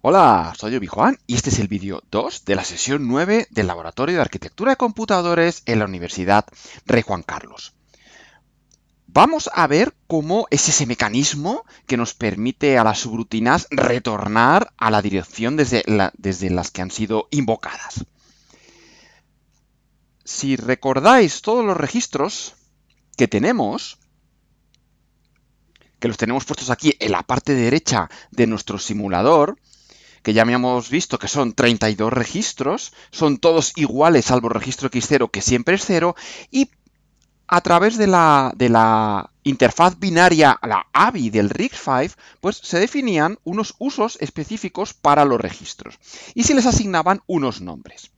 Hola, soy Obi Juan y este es el vídeo 2 de la sesión 9 del Laboratorio de Arquitectura de Computadores en la Universidad Rey Juan Carlos. Vamos a ver cómo es ese mecanismo que nos permite a las subrutinas retornar a la dirección desde, desde las que han sido invocadas. Si recordáis todos los registros que tenemos, que los tenemos puestos aquí en la parte derecha de nuestro simulador, que ya habíamos visto que son 32 registros, son todos iguales salvo registro X0 que siempre es 0, y a través de la, interfaz binaria, la AVI del RIG5, pues se definían unos usos específicos para los registros, y se les asignaban unos nombres.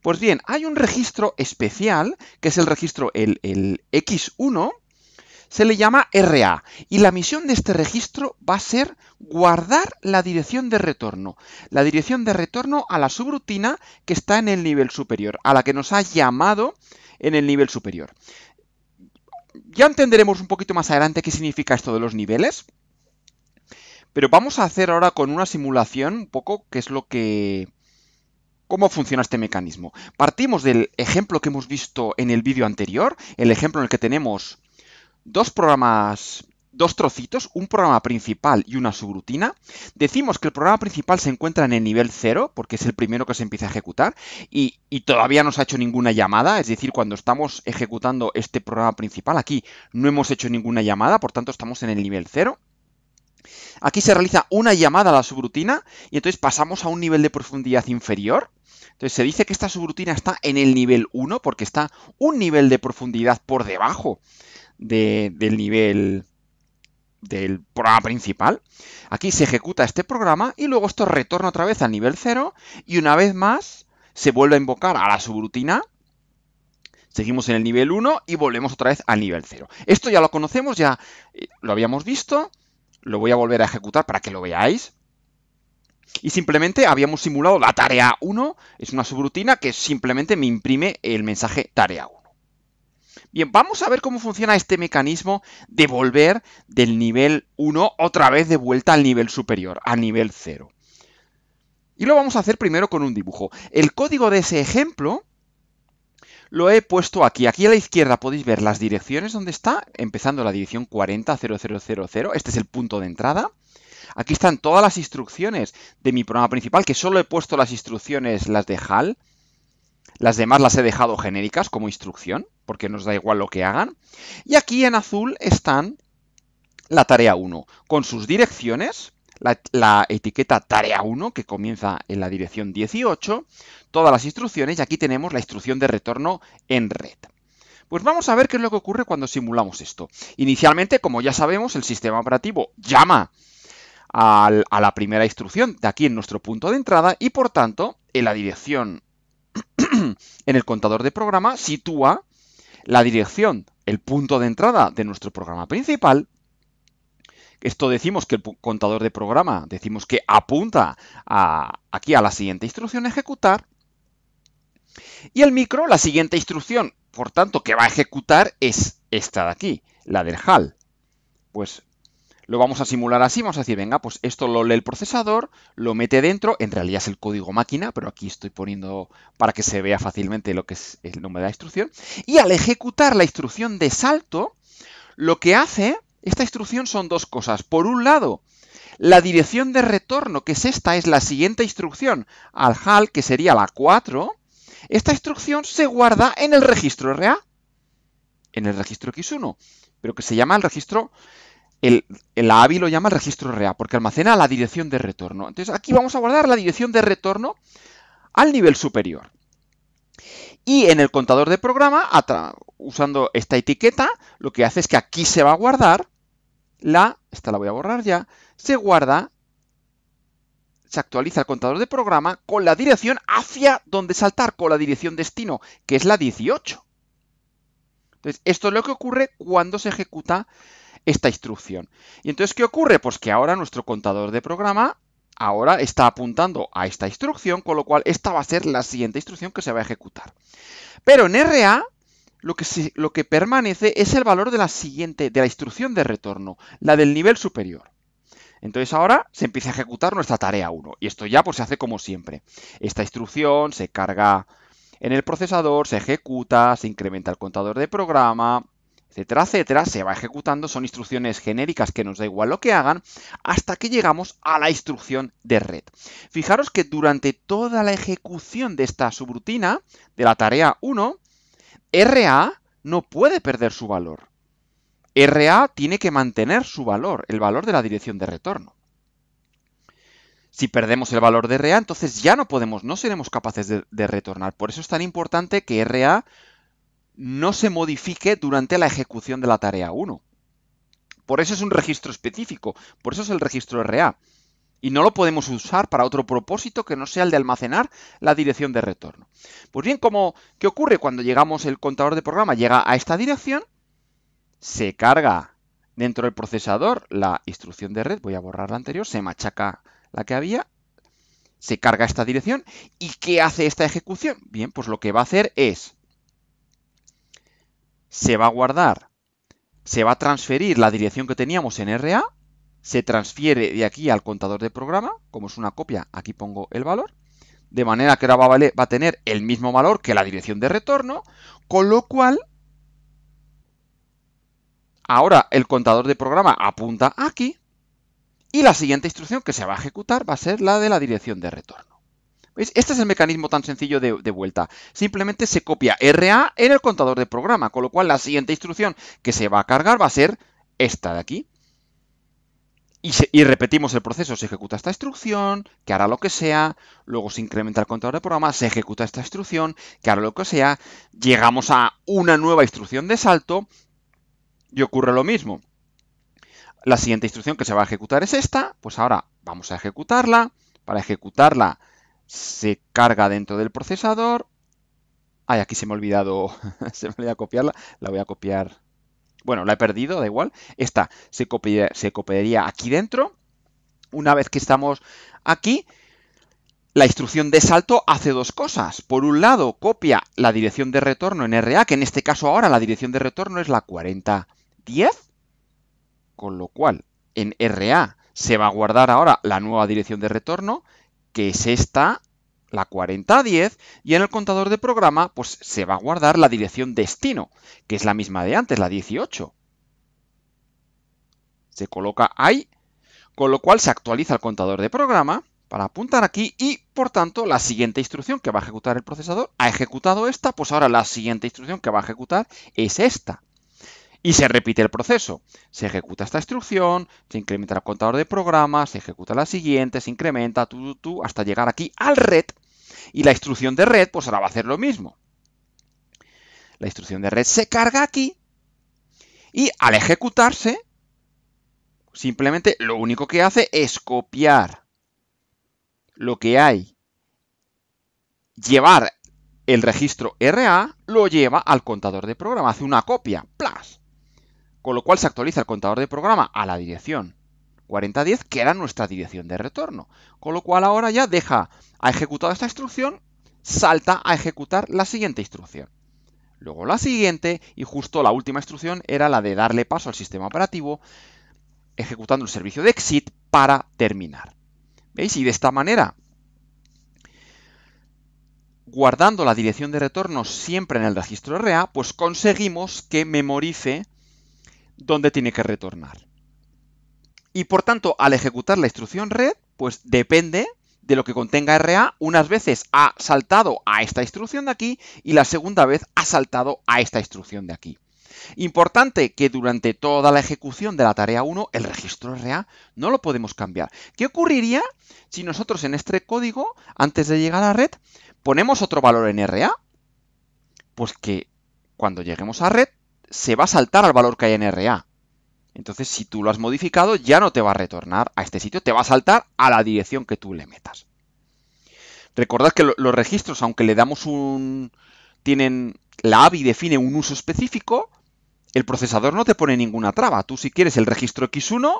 Pues bien, hay un registro especial, que es el registro el, el X1, se le llama RA y la misión de este registro va a ser guardar la dirección de retorno, la dirección de retorno a la subrutina que está en el nivel superior, a la que nos ha llamado en el nivel superior. Ya entenderemos un poquito más adelante qué significa esto de los niveles, pero vamos a hacer ahora con una simulación un poco qué es lo que ¿Cómo funciona este mecanismo? Partimos del ejemplo que hemos visto en el vídeo anterior, el ejemplo en el que tenemos dos programas dos trocitos, un programa principal y una subrutina. Decimos que el programa principal se encuentra en el nivel 0, porque es el primero que se empieza a ejecutar, y, todavía no se ha hecho ninguna llamada, es decir, cuando estamos ejecutando este programa principal, aquí no hemos hecho ninguna llamada, por tanto estamos en el nivel 0. Aquí se realiza una llamada a la subrutina y entonces pasamos a un nivel de profundidad inferior, entonces se dice que esta subrutina está en el nivel 1 porque está un nivel de profundidad por debajo del nivel del programa principal. Aquí se ejecuta este programa y luego esto retorna otra vez al nivel 0 y una vez más se vuelve a invocar a la subrutina. Seguimos en el nivel 1 y volvemos otra vez al nivel 0. Esto ya lo conocemos, ya eh, lo habíamos visto. Lo voy a volver a ejecutar para que lo veáis y simplemente habíamos simulado la tarea 1, es una subrutina que simplemente me imprime el mensaje tarea 1. Bien, vamos a ver cómo funciona este mecanismo de volver del nivel 1 otra vez de vuelta al nivel superior, al nivel 0. Y lo vamos a hacer primero con un dibujo. El código de ese ejemplo lo he puesto aquí. Aquí a la izquierda podéis ver las direcciones donde está, empezando la dirección 40.00.00. Este es el punto de entrada. Aquí están todas las instrucciones de mi programa principal, que solo he puesto las instrucciones, las de HAL. Las demás las he dejado genéricas como instrucción, porque nos da igual lo que hagan. Y aquí en azul están la tarea 1, con sus direcciones, la, la, etiqueta tarea 1, que comienza en la dirección 18, todas las instrucciones, y aquí tenemos la instrucción de retorno en red. Pues vamos a ver qué es lo que ocurre cuando simulamos esto. Inicialmente, como ya sabemos, el sistema operativo llama a la primera instrucción de aquí en nuestro punto de entrada y por tanto en la dirección en el contador de programa sitúa la dirección, el punto de entrada de nuestro programa principal. Esto decimos que el contador de programa, decimos que apunta a, aquí a la siguiente instrucción ejecutar. Y el micro, la siguiente instrucción, por tanto, que va a ejecutar es esta de aquí, la del HAL. Pues lo vamos a simular así, vamos a decir, venga, pues esto lo lee el procesador, lo mete dentro, en realidad es el código máquina, pero aquí estoy poniendo para que se vea fácilmente lo que es el nombre de la instrucción, y al ejecutar la instrucción de salto, lo que hace esta instrucción son dos cosas. Por un lado, la dirección de retorno, que es esta, es la siguiente instrucción al HAL, que sería la 4, esta instrucción se guarda en el registro RA, en el registro X1, pero que se llama el registro el, la AVI lo llama el registro REA, porque almacena la dirección de retorno. Entonces aquí vamos a guardar la dirección de retorno al nivel superior. Y en el contador de programa, usando esta etiqueta, lo que hace es que aquí se va a guardar la, esta la voy a borrar ya, se guarda, se actualiza el contador de programa con la dirección hacia donde saltar, con la dirección destino, que es la 18. Entonces, esto es lo que ocurre cuando se ejecuta esta instrucción. Y entonces, ¿qué ocurre? Pues que ahora nuestro contador de programa ahora está apuntando a esta instrucción, con lo cual esta va a ser la siguiente instrucción que se va a ejecutar. Pero en RA lo que, lo que permanece es el valor de la siguiente, de la instrucción de retorno, la del nivel superior. Entonces ahora se empieza a ejecutar nuestra tarea 1 y esto ya pues se hace como siempre. Esta instrucción se carga en el procesador, se ejecuta, se incrementa el contador de programa, etcétera etcétera se va ejecutando, son instrucciones genéricas que nos da igual lo que hagan, hasta que llegamos a la instrucción de red. Fijaros que durante toda la ejecución de esta subrutina, de la tarea 1, RA no puede perder su valor. RA tiene que mantener su valor, el valor de la dirección de retorno. Si perdemos el valor de RA, entonces ya no podemos, no seremos capaces de retornar. Por eso es tan importante que RA no se modifique durante la ejecución de la tarea 1. Por eso es un registro específico, por eso es el registro RA. Y no lo podemos usar para otro propósito que no sea el de almacenar la dirección de retorno. Pues bien, ¿qué ocurre cuando llegamos, el contador de programa llega a esta dirección, se carga dentro del procesador la instrucción de red, voy a borrar la anterior, se machaca la que había, se carga esta dirección. ¿Y qué hace esta ejecución? Bien, pues lo que va a hacer es se va a guardar, se va a transferir la dirección que teníamos en RA, se transfiere de aquí al contador de programa, como es una copia, aquí pongo el valor, de manera que ahora va a, tener el mismo valor que la dirección de retorno, con lo cual ahora el contador de programa apunta aquí y la siguiente instrucción que se va a ejecutar va a ser la de la dirección de retorno. Este es el mecanismo tan sencillo de, vuelta. Simplemente se copia RA en el contador de programa, con lo cual la siguiente instrucción que se va a cargar va a ser esta de aquí. Y, y, repetimos el proceso, se ejecuta esta instrucción, que hará lo que sea, luego se incrementa el contador de programa, se ejecuta esta instrucción, que hará lo que sea, llegamos a una nueva instrucción de salto y ocurre lo mismo. La siguiente instrucción que se va a ejecutar es esta, pues ahora vamos a ejecutarla, para ejecutarla se carga dentro del procesador. Ay, aquí se me ha olvidado, se me olvidó copiarla, la voy a copiar. Bueno, la he perdido, da igual. Esta se se copiaría aquí dentro. Una vez que estamos aquí, la instrucción de salto hace dos cosas. Por un lado, copia la dirección de retorno en RA, que en este caso ahora la dirección de retorno es la 4010, con lo cual en RA se va a guardar ahora la nueva dirección de retorno, que es esta, la 4010, y en el contador de programa pues se va a guardar la dirección destino, que es la misma de antes, la 18. Se coloca ahí, con lo cual se actualiza el contador de programa para apuntar aquí y, por tanto, la siguiente instrucción que va a ejecutar el procesador ha ejecutado esta, pues ahora la siguiente instrucción que va a ejecutar es esta. Y se repite el proceso. Se ejecuta esta instrucción, se incrementa el contador de programa, se ejecuta la siguiente, se incrementa, tú, tú, hasta llegar aquí al red. Y la instrucción de red, pues ahora va a hacer lo mismo. La instrucción de red se carga aquí y al ejecutarse, simplemente lo único que hace es copiar lo que hay, llevar el registro RA, lo lleva al contador de programa, hace una copia, plas con lo cual se actualiza el contador de programa a la dirección 4010, que era nuestra dirección de retorno. Con lo cual ahora ya deja ha ejecutado esta instrucción, salta a ejecutar la siguiente instrucción. Luego la siguiente y justo la última instrucción era la de darle paso al sistema operativo ejecutando el servicio de exit para terminar. ¿Veis? Y de esta manera, guardando la dirección de retorno siempre en el registro RA, pues conseguimos que memorice dónde tiene que retornar. Y por tanto, al ejecutar la instrucción red, pues depende de lo que contenga RA, unas veces ha saltado a esta instrucción de aquí y la segunda vez ha saltado a esta instrucción de aquí. Importante que durante toda la ejecución de la tarea 1 el registro RA no lo podemos cambiar. ¿Qué ocurriría si nosotros en este código, antes de llegar a red, ponemos otro valor en RA? Pues que cuando lleguemos a red se va a saltar al valor que hay en RA. Entonces, si tú lo has modificado, ya no te va a retornar a este sitio, te va a saltar a la dirección que tú le metas. Recordad que los registros, aunque le damos un... tienen... la AVI define un uso específico, el procesador no te pone ninguna traba. Tú si quieres el registro X1,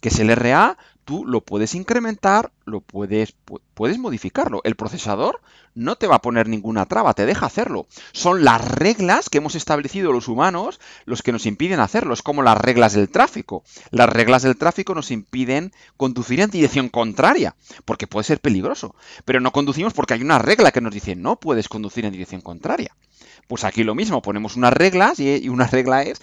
que es el RA, tú lo puedes incrementar, lo puedes, puedes modificarlo. El procesador no te va a poner ninguna traba, te deja hacerlo. Son las reglas que hemos establecido los humanos los que nos impiden hacerlo. Es como las reglas del tráfico. Las reglas del tráfico nos impiden conducir en dirección contraria, porque puede ser peligroso. Pero no conducimos porque hay una regla que nos dice no puedes conducir en dirección contraria. Pues aquí lo mismo, ponemos unas reglas y una regla es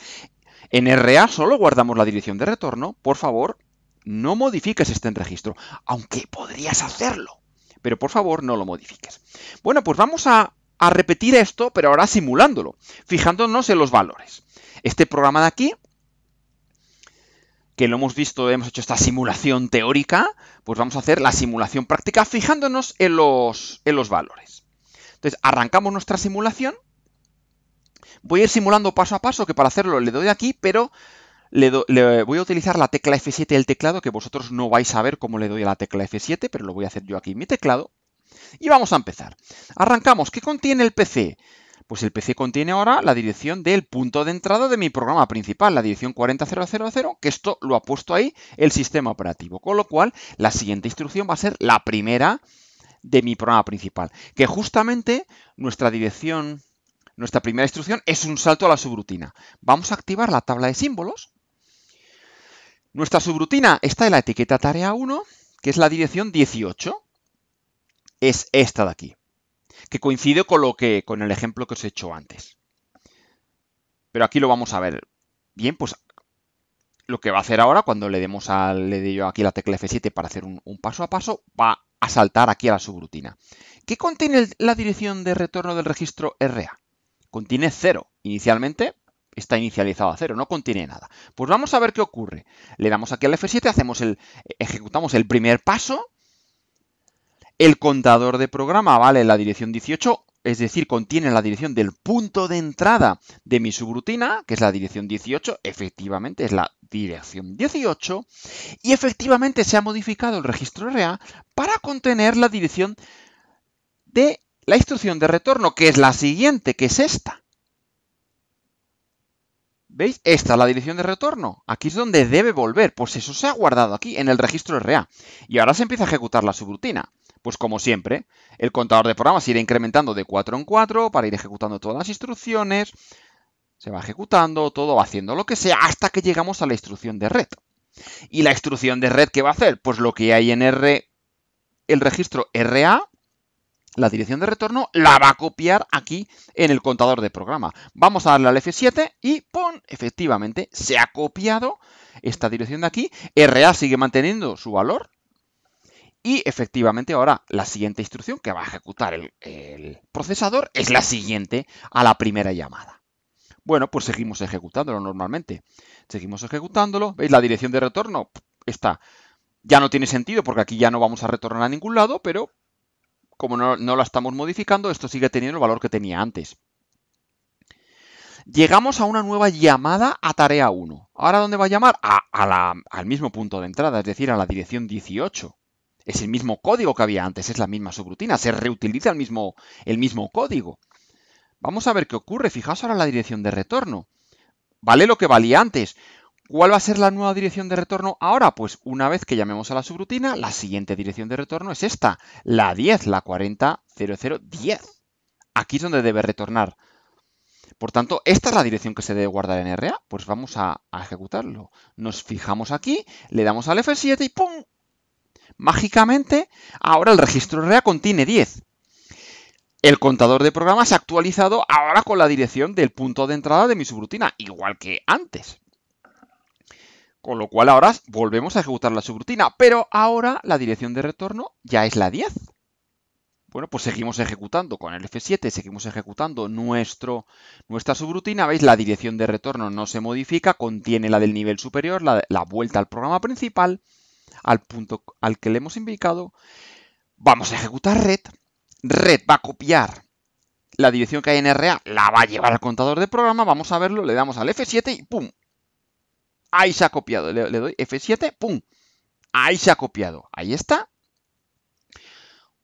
en RA solo guardamos la dirección de retorno, por favor, no modifiques este registro, aunque podrías hacerlo. Pero por favor, no lo modifiques. Bueno, pues vamos a, repetir esto, pero ahora simulándolo, fijándonos en los valores. Este programa de aquí, que lo hemos visto, hemos hecho esta simulación teórica, pues vamos a hacer la simulación práctica fijándonos en los, en los valores. Entonces, arrancamos nuestra simulación. Voy a ir simulando paso a paso, que para hacerlo le doy aquí, pero le, voy a utilizar la tecla F7 del teclado, que vosotros no vais a ver cómo le doy a la tecla F7, pero lo voy a hacer yo aquí en mi teclado. Y vamos a empezar. Arrancamos. ¿Qué contiene el PC? Pues el PC contiene ahora la dirección del punto de entrada de mi programa principal, la dirección 40000, que esto lo ha puesto ahí el sistema operativo. Con lo cual, la siguiente instrucción va a ser la primera de mi programa principal, que justamente nuestra dirección, nuestra primera instrucción es un salto a la subrutina. Vamos a activar la tabla de símbolos nuestra subrutina está en la etiqueta tarea 1, que es la dirección 18. Es esta de aquí, que coincide con, lo que, con el ejemplo que os he hecho antes. Pero aquí lo vamos a ver. Bien, pues lo que va a hacer ahora, cuando le demos a, le dé yo aquí la tecla F7 para hacer un, paso a paso, va a saltar aquí a la subrutina. ¿Qué contiene la dirección de retorno del registro RA? Contiene 0 inicialmente, está inicializado a cero, no contiene nada. Pues vamos a ver qué ocurre. Le damos aquí al F7, hacemos el, ejecutamos el primer paso. El contador de programa vale la dirección 18, es decir, contiene la dirección del punto de entrada de mi subrutina, que es la dirección 18, efectivamente es la dirección 18, y efectivamente se ha modificado el registro RA para contener la dirección de la instrucción de retorno, que es la siguiente, que es esta. ¿Veis? Esta es la dirección de retorno. Aquí es donde debe volver. Pues eso se ha guardado aquí, en el registro RA. Y ahora se empieza a ejecutar la subrutina. Pues como siempre, el contador de programas irá incrementando de 4 en 4 para ir ejecutando todas las instrucciones. Se va ejecutando, todo va haciendo lo que sea, hasta que llegamos a la instrucción de red. ¿Y la instrucción de red qué va a hacer? Pues lo que hay en R, el registro RA la dirección de retorno la va a copiar aquí en el contador de programa. Vamos a darle al F7 y ¡pum! Efectivamente, se ha copiado esta dirección de aquí. RA sigue manteniendo su valor. Y efectivamente ahora la siguiente instrucción que va a ejecutar el, el procesador es la siguiente a la primera llamada. Bueno, pues seguimos ejecutándolo normalmente. Seguimos ejecutándolo. ¿Veis? La dirección de retorno está ya no tiene sentido porque aquí ya no vamos a retornar a ningún lado, pero como no, la estamos modificando, esto sigue teniendo el valor que tenía antes. Llegamos a una nueva llamada a tarea 1. ¿Ahora dónde va a llamar? A, al mismo punto de entrada, es decir, a la dirección 18. Es el mismo código que había antes, es la misma subrutina, se reutiliza el mismo, el mismo código. Vamos a ver qué ocurre. Fijaos ahora la dirección de retorno. Vale lo que valía antes. ¿Cuál va a ser la nueva dirección de retorno ahora? Pues una vez que llamemos a la subrutina, la siguiente dirección de retorno es esta, la 10, la 40.00.10. Aquí es donde debe retornar. Por tanto, esta es la dirección que se debe guardar en RA. Pues vamos a, ejecutarlo. Nos fijamos aquí, le damos al F7 y ¡pum! Mágicamente, ahora el registro RA contiene 10. El contador de programa se ha actualizado ahora con la dirección del punto de entrada de mi subrutina, igual que antes. Con lo cual ahora volvemos a ejecutar la subrutina, pero ahora la dirección de retorno ya es la 10. Bueno, pues seguimos ejecutando con el F7, seguimos ejecutando nuestra subrutina. ¿Veis? La dirección de retorno no se modifica, contiene la del nivel superior, la, la vuelta al programa principal, al punto al que le hemos indicado. Vamos a ejecutar red. Red va a copiar la dirección que hay en RA la va a llevar al contador de programa, vamos a verlo, le damos al F7 y ¡pum! Ahí se ha copiado. Le, doy F7, ¡pum! Ahí se ha copiado. Ahí está.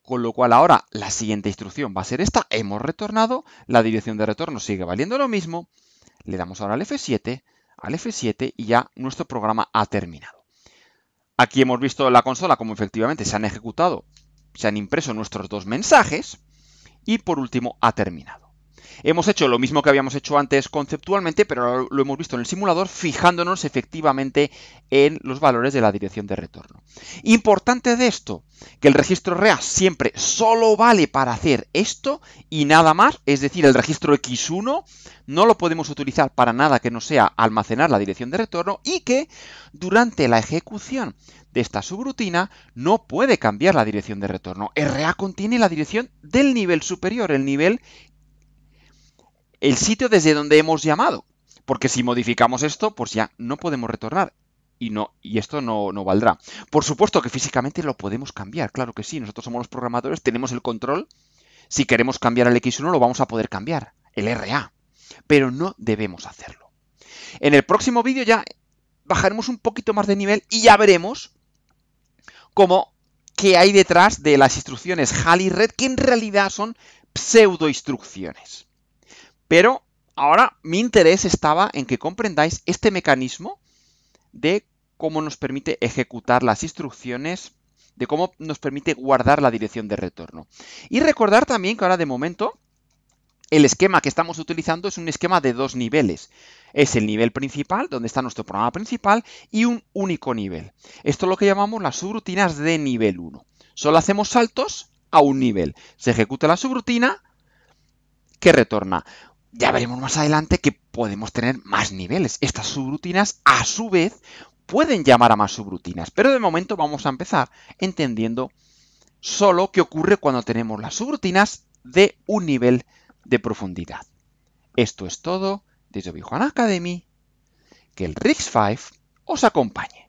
Con lo cual ahora la siguiente instrucción va a ser esta. Hemos retornado. La dirección de retorno sigue valiendo lo mismo. Le damos ahora al F7, al F7 y ya nuestro programa ha terminado. Aquí hemos visto la consola como efectivamente se han ejecutado, se han impreso nuestros dos mensajes y por último ha terminado. Hemos hecho lo mismo que habíamos hecho antes conceptualmente, pero lo hemos visto en el simulador fijándonos efectivamente en los valores de la dirección de retorno. Importante de esto, que el registro REA siempre solo vale para hacer esto y nada más, es decir, el registro X1 no lo podemos utilizar para nada que no sea almacenar la dirección de retorno y que durante la ejecución de esta subrutina no puede cambiar la dirección de retorno. RA contiene la dirección del nivel superior, el nivel el sitio desde donde hemos llamado. Porque si modificamos esto, pues ya no podemos retornar. Y, no, y esto no, valdrá. Por supuesto que físicamente lo podemos cambiar, claro que sí. Nosotros somos los programadores, tenemos el control. Si queremos cambiar el X1, lo vamos a poder cambiar, el RA. Pero no debemos hacerlo. En el próximo vídeo ya bajaremos un poquito más de nivel y ya veremos cómo qué hay detrás de las instrucciones HAL y RED, que en realidad son pseudo instrucciones. Pero ahora mi interés estaba en que comprendáis este mecanismo de cómo nos permite ejecutar las instrucciones, de cómo nos permite guardar la dirección de retorno. Y recordar también que ahora de momento el esquema que estamos utilizando es un esquema de dos niveles. Es el nivel principal, donde está nuestro programa principal, y un único nivel. Esto es lo que llamamos las subrutinas de nivel 1. Solo hacemos saltos a un nivel. Se ejecuta la subrutina que retorna ya veremos más adelante que podemos tener más niveles. Estas subrutinas, a su vez, pueden llamar a más subrutinas, pero de momento vamos a empezar entendiendo solo qué ocurre cuando tenemos las subrutinas de un nivel de profundidad. Esto es todo desde Jovi Academy. Que el rigs 5 os acompañe.